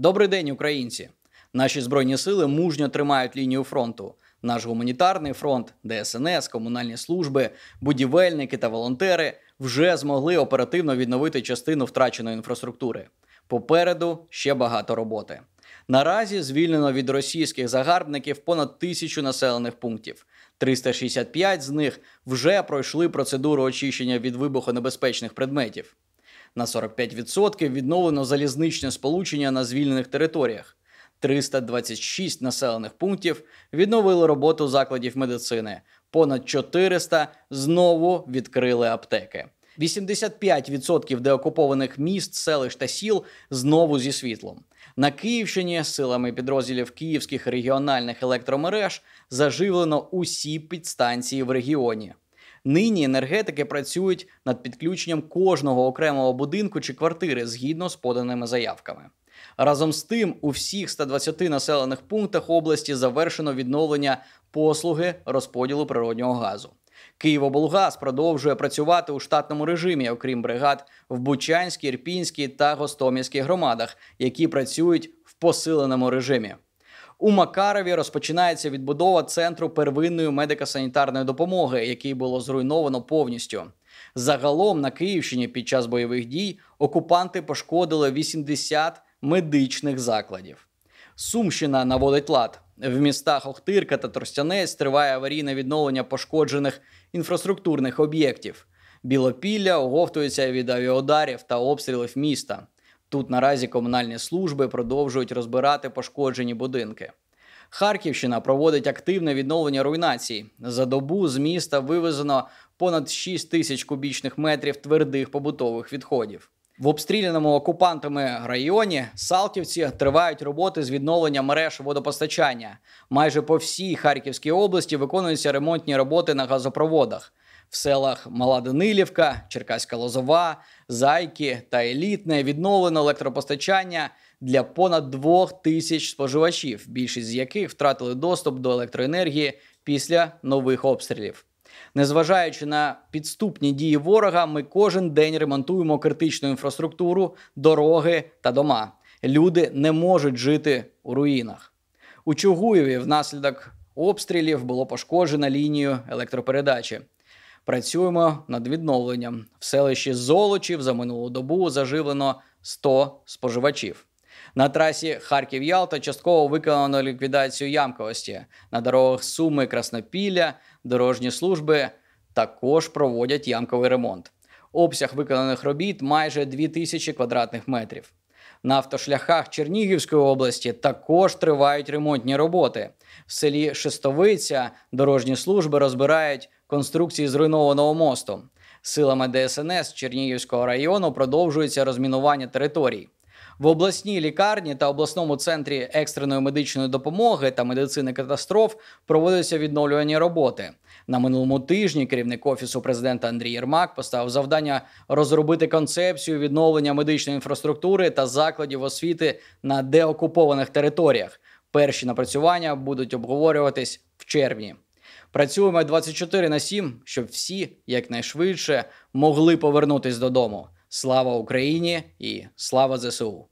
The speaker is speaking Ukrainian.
Добрий день, українці! Наші збройні сили мужньо тримають лінію фронту. Наш гуманітарний фронт, ДСНС, комунальні служби, будівельники та волонтери вже змогли оперативно відновити частину втраченої інфраструктури. Попереду ще багато роботи. Наразі звільнено від російських загарбників понад тисячу населених пунктів. 365 з них вже пройшли процедуру очищення від вибухонебезпечних предметів. На 45% відновлено залізничне сполучення на звільнених територіях. 326 населених пунктів відновили роботу закладів медицини. Понад 400 знову відкрили аптеки. 85% деокупованих міст, селищ та сіл знову зі світлом. На Київщині силами підрозділів київських регіональних електромереж заживлено усі підстанції в регіоні. Нині енергетики працюють над підключенням кожного окремого будинку чи квартири згідно з поданими заявками. Разом з тим, у всіх 120 населених пунктах області завершено відновлення послуги розподілу природнього газу. Київоблгаз продовжує працювати у штатному режимі, окрім бригад в Бучанській, Ірпінській та Гостомільській громадах, які працюють в посиленому режимі у Макарові розпочинається відбудова центру первинної медико-санітарної допомоги, який було зруйновано повністю. Загалом на Київщині під час бойових дій окупанти пошкодили 80 медичних закладів. Сумщина наводить лад. В містах Охтирка та Торстянець триває аварійне відновлення пошкоджених інфраструктурних об'єктів. Білопілля оговтується від авіодарів та обстрілів міста. Тут наразі комунальні служби продовжують розбирати пошкоджені будинки. Харківщина проводить активне відновлення руйнацій. За добу з міста вивезено понад 6 тисяч кубічних метрів твердих побутових відходів. В обстріляному окупантами районі Салтівці тривають роботи з відновлення мереж водопостачання. Майже по всій Харківській області виконуються ремонтні роботи на газопроводах в селах Мала Данилівка, Черкаська Лозова, Зайки та Елітне відновлено електропостачання для понад двох тисяч споживачів, більшість з яких втратили доступ до електроенергії після нових обстрілів. Незважаючи на підступні дії ворога, ми кожен день ремонтуємо критичну інфраструктуру, дороги та дома. Люди не можуть жити у руїнах. У Чугуєві внаслідок обстрілів було пошкоджено лінію електропередачі. Працюємо над відновленням. В селищі Золочів за минулу добу заживлено 100 споживачів. На трасі Харків Ялта частково виконано ліквідацію ямковості. На дорогах Суми Краснопілля дорожні служби також проводять ямковий ремонт. Обсяг виконаних робіт майже 2000 квадратних метрів. На автошляхах Чернігівської області також тривають ремонтні роботи. В селі Шестовиця дорожні служби розбирають конструкції зруйнованого мосту. Силами ДСНС Чернігівського району продовжується розмінування територій. В обласній лікарні та обласному центрі екстреної медичної допомоги та медицини катастроф проводяться відновлювані роботи. На минулому тижні керівник офісу президента Андрій Єрмак поставив завдання розробити концепцію відновлення медичної інфраструктури та закладів освіти на деокупованих територіях. Перші напрацювання будуть обговорюватись в червні. Працюємо 24 на 7, щоб всі якнайшвидше могли повернутись додому. Слава Україні і слава ЗСУ.